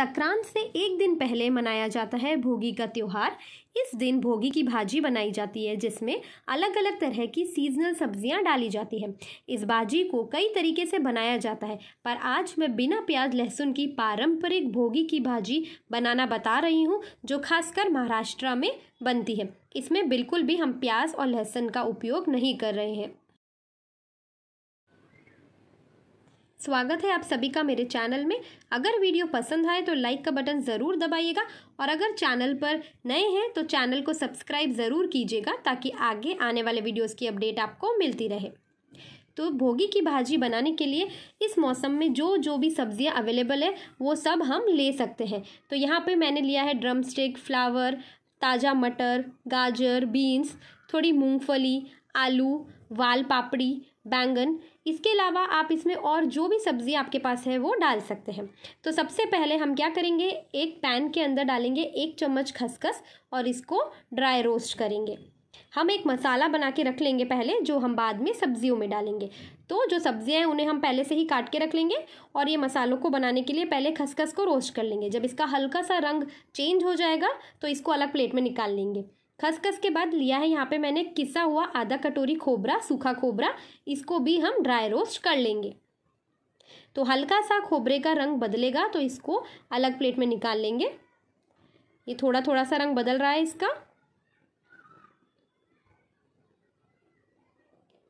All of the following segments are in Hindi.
संक्रांत से एक दिन पहले मनाया जाता है भोगी का त्यौहार इस दिन भोगी की भाजी बनाई जाती है जिसमें अलग अलग तरह की सीजनल सब्जियां डाली जाती हैं इस भाजी को कई तरीके से बनाया जाता है पर आज मैं बिना प्याज लहसुन की पारंपरिक भोगी की भाजी बनाना बता रही हूँ जो खासकर महाराष्ट्र में बनती है इसमें बिल्कुल भी हम प्याज और लहसुन का उपयोग नहीं कर रहे हैं स्वागत है आप सभी का मेरे चैनल में अगर वीडियो पसंद आए तो लाइक का बटन ज़रूर दबाइएगा और अगर चैनल पर नए हैं तो चैनल को सब्सक्राइब ज़रूर कीजिएगा ताकि आगे आने वाले वीडियोस की अपडेट आपको मिलती रहे तो भोगी की भाजी बनाने के लिए इस मौसम में जो जो भी सब्जियां अवेलेबल है वो सब हम ले सकते हैं तो यहाँ पर मैंने लिया है ड्रम स्टिक फ्लावर ताज़ा मटर गाजर बीन्स थोड़ी मूँगफली आलू वाल पापड़ी बैंगन इसके अलावा आप इसमें और जो भी सब्ज़ी आपके पास है वो डाल सकते हैं तो सबसे पहले हम क्या करेंगे एक पैन के अंदर डालेंगे एक चम्मच खसखस और इसको ड्राई रोस्ट करेंगे हम एक मसाला बना के रख लेंगे पहले जो हम बाद में सब्जियों में डालेंगे तो जो सब्जियां हैं उन्हें हम पहले से ही काट के रख लेंगे और ये मसालों को बनाने के लिए पहले खसखस को रोस्ट कर लेंगे जब इसका हल्का सा रंग चेंज हो जाएगा तो इसको अलग प्लेट में निकाल लेंगे खसखस के बाद लिया है यहाँ पे मैंने किसा हुआ आधा कटोरी खोबरा सूखा खोबरा इसको भी हम ड्राई रोस्ट कर लेंगे तो हल्का सा खोबरे का रंग बदलेगा तो इसको अलग प्लेट में निकाल लेंगे ये थोड़ा थोड़ा सा रंग बदल रहा है इसका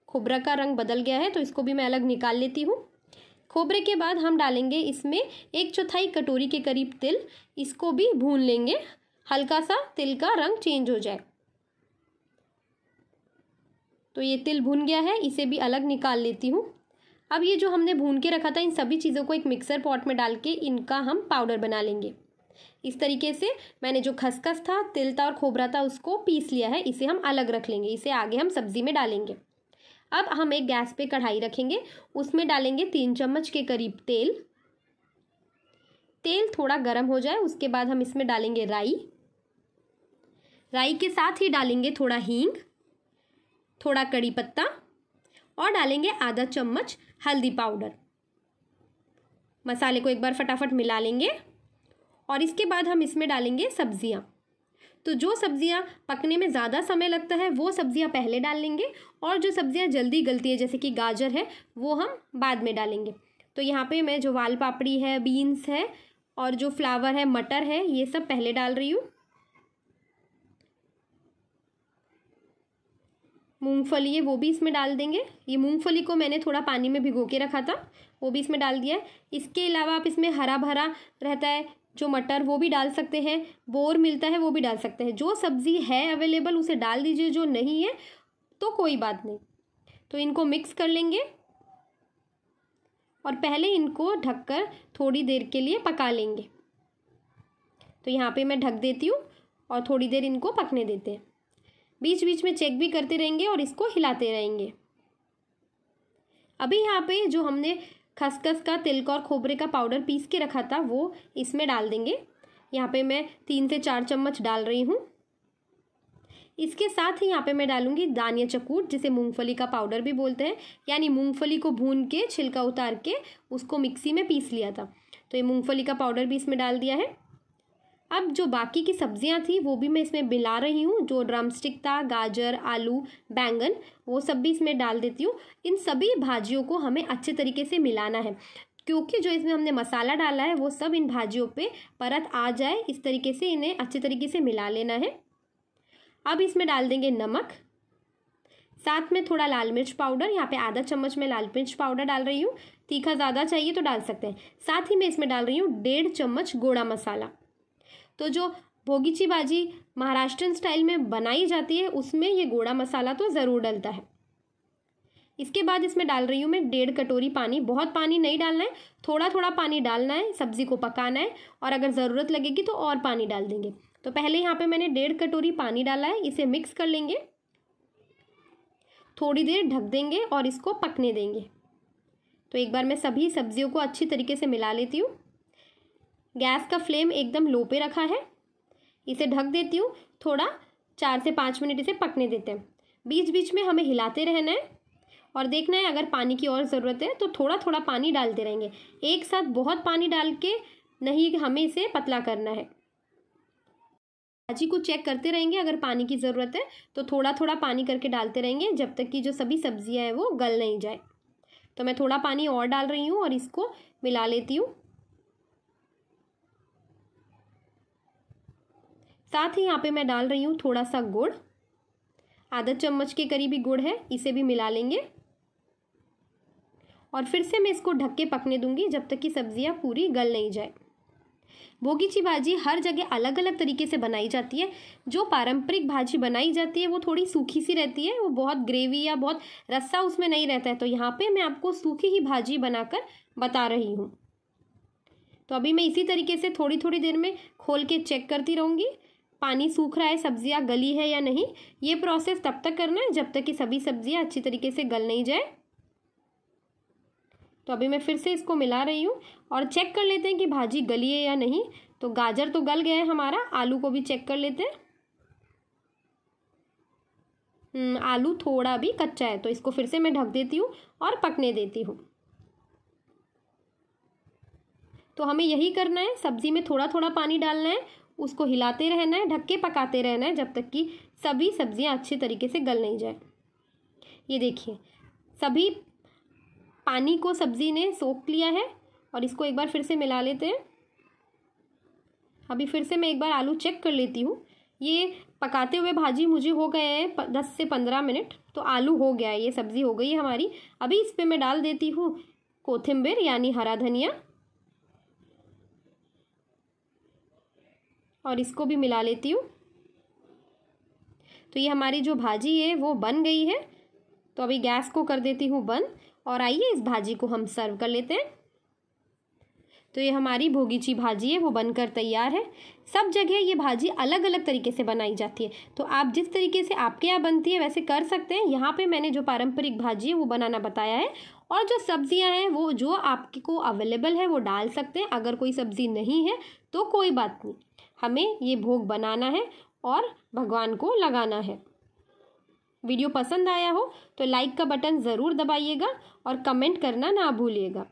खोबरा का रंग बदल गया है तो इसको भी मैं अलग निकाल लेती हूँ खोबरे के बाद हम डालेंगे इसमें एक चौथाई कटोरी के करीब तिल इसको भी भून लेंगे हल्का सा तिल का रंग चेंज हो जाए तो ये तिल भुन गया है इसे भी अलग निकाल लेती हूँ अब ये जो हमने भून के रखा था इन सभी चीज़ों को एक मिक्सर पॉट में डाल के इनका हम पाउडर बना लेंगे इस तरीके से मैंने जो खसखस था तिल था और खोबरा था उसको पीस लिया है इसे हम अलग रख लेंगे इसे आगे हम सब्जी में डालेंगे अब हम एक गैस पे कढ़ाई रखेंगे उसमें डालेंगे तीन चम्मच के करीब तेल तेल थोड़ा गर्म हो जाए उसके बाद हम इसमें डालेंगे राई राई के साथ ही डालेंगे थोड़ा हींग थोड़ा कड़ी पत्ता और डालेंगे आधा चम्मच हल्दी पाउडर मसाले को एक बार फटाफट मिला लेंगे और इसके बाद हम इसमें डालेंगे सब्जियां तो जो सब्जियां पकने में ज़्यादा समय लगता है वो सब्जियां पहले डाल लेंगे और जो सब्जियां जल्दी गलती है जैसे कि गाजर है वो हम बाद में डालेंगे तो यहाँ पे मैं जो वाल पापड़ी है बीन्स है और जो फ्लावर है मटर है ये सब पहले डाल रही हूँ मूंगफली है वो भी इसमें डाल देंगे ये मूंगफली को मैंने थोड़ा पानी में भिगो के रखा था वो भी इसमें डाल दिया है इसके अलावा आप इसमें हरा भरा रहता है जो मटर वो भी डाल सकते हैं बोर मिलता है वो भी डाल सकते हैं जो सब्ज़ी है अवेलेबल उसे डाल दीजिए जो नहीं है तो कोई बात नहीं तो इनको मिक्स कर लेंगे और पहले इनको ढककर थोड़ी देर के लिए पका लेंगे तो यहाँ पे मैं ढक देती हूँ और थोड़ी देर इनको पकने देते हैं बीच बीच में चेक भी करते रहेंगे और इसको हिलाते रहेंगे अभी यहाँ पे जो हमने खसखस का का और खोबरे का पाउडर पीस के रखा था वो इसमें डाल देंगे यहाँ पे मैं तीन से चार चम्मच डाल रही हूँ इसके साथ ही यहाँ पे मैं डालूंगी दानिया चकूट जिसे मूंगफली का पाउडर भी बोलते हैं यानी मूंगफली को भून के छिलका उतार के उसको मिक्सी में पीस लिया था तो ये मूंगफली का पाउडर भी इसमें डाल दिया है अब जो बाकी की सब्जियाँ थी वो भी मैं इसमें मिला रही हूँ जो ड्रमस्टिक था गाजर आलू बैंगन वो सब भी इसमें डाल देती हूँ इन सभी भाजियों को हमें अच्छे तरीके से मिलाना है क्योंकि जो इसमें हमने मसाला डाला है वो सब इन भाजियों पे परत आ जाए इस तरीके से इन्हें अच्छे तरीके से मिला लेना है अब इसमें डाल देंगे नमक साथ में थोड़ा लाल मिर्च पाउडर यहाँ पे आधा चम्मच में लाल मिर्च पाउडर डाल रही हूँ तीखा ज़्यादा चाहिए तो डाल सकते हैं साथ ही मैं इसमें डाल रही हूँ डेढ़ चम्मच गोड़ा मसाला तो जो भोगीची भाजी महाराष्ट्रन स्टाइल में बनाई जाती है उसमें ये गोड़ा मसाला तो ज़रूर डलता है इसके बाद इसमें डाल रही हूँ मैं डेढ़ कटोरी पानी बहुत पानी नहीं डालना है थोड़ा थोड़ा पानी डालना है सब्ज़ी को पकाना है और अगर ज़रूरत लगेगी तो और पानी डाल देंगे तो पहले यहाँ पे मैंने डेढ़ कटोरी पानी डाला है इसे मिक्स कर लेंगे थोड़ी देर ढक देंगे और इसको पकने देंगे तो एक बार मैं सभी सब्जियों को अच्छी तरीके से मिला लेती हूँ गैस का फ्लेम एकदम लो पे रखा है इसे ढक देती हूँ थोड़ा चार से पाँच मिनट इसे पकने देते हैं बीच बीच में हमें हिलाते रहना है और देखना है अगर पानी की और ज़रूरत है तो थोड़ा थोड़ा पानी डालते रहेंगे एक साथ बहुत पानी डाल के नहीं हमें इसे पतला करना है भाजी को चेक करते रहेंगे अगर पानी की ज़रूरत है तो थोड़ा थोड़ा पानी करके डालते रहेंगे जब तक कि जो सभी सब्जियां हैं वो गल नहीं जाए तो मैं थोड़ा पानी और डाल रही हूँ और इसको मिला लेती हूँ साथ ही यहाँ पे मैं डाल रही हूँ थोड़ा सा गुड़ आधा चम्मच के करीब ही गुड़ है इसे भी मिला लेंगे और फिर से मैं इसको ढक के पकने दूंगी जब तक कि सब्जियाँ पूरी गल नहीं जाए बोगीची भाजी हर जगह अलग अलग तरीके से बनाई जाती है जो पारंपरिक भाजी बनाई जाती है वो थोड़ी सूखी सी रहती है वो बहुत ग्रेवी या बहुत रस्सा उसमें नहीं रहता है तो यहाँ पे मैं आपको सूखी ही भाजी बनाकर बता रही हूँ तो अभी मैं इसी तरीके से थोड़ी थोड़ी देर में खोल के चेक करती रहूँगी पानी सूख रहा है सब्जियाँ गली है या नहीं ये प्रोसेस तब तक करना है जब तक कि सभी सब्जियाँ अच्छी तरीके से गल नहीं जाए तो अभी मैं फिर से इसको मिला रही हूँ और चेक कर लेते हैं कि भाजी गली है या नहीं तो गाजर तो गल गया है हमारा आलू को भी चेक कर लेते हैं हम्म, आलू थोड़ा भी कच्चा है तो इसको फिर से मैं ढक देती हूँ और पकने देती हूँ तो हमें यही करना है सब्ज़ी में थोड़ा थोड़ा पानी डालना है उसको हिलाते रहना है ढक के पकाते रहना है जब तक कि सभी सब्ज़ियाँ अच्छे तरीके से गल नहीं जाए ये देखिए सभी पानी को सब्ज़ी ने सोख लिया है और इसको एक बार फिर से मिला लेते हैं अभी फिर से मैं एक बार आलू चेक कर लेती हूँ ये पकाते हुए भाजी मुझे हो गए हैं दस से पंद्रह मिनट तो आलू हो गया है ये सब्ज़ी हो गई है हमारी अभी इस पर मैं डाल देती हूँ कोथिम्बिर यानी हरा धनिया और इसको भी मिला लेती हूँ तो ये हमारी जो भाजी है वो बन गई है तो अभी गैस को कर देती हूँ बंद और आइए इस भाजी को हम सर्व कर लेते हैं तो ये हमारी भोगीची भाजी है वो बनकर तैयार है सब जगह ये भाजी अलग अलग तरीके से बनाई जाती है तो आप जिस तरीके से आपके यहाँ बनती है वैसे कर सकते हैं यहाँ पे मैंने जो पारंपरिक भाजी है वो बनाना बताया है और जो सब्ज़ियाँ हैं वो जो आपको अवेलेबल है वो डाल सकते हैं अगर कोई सब्ज़ी नहीं है तो कोई बात नहीं हमें ये भोग बनाना है और भगवान को लगाना है वीडियो पसंद आया हो तो लाइक का बटन ज़रूर दबाइएगा और कमेंट करना ना भूलिएगा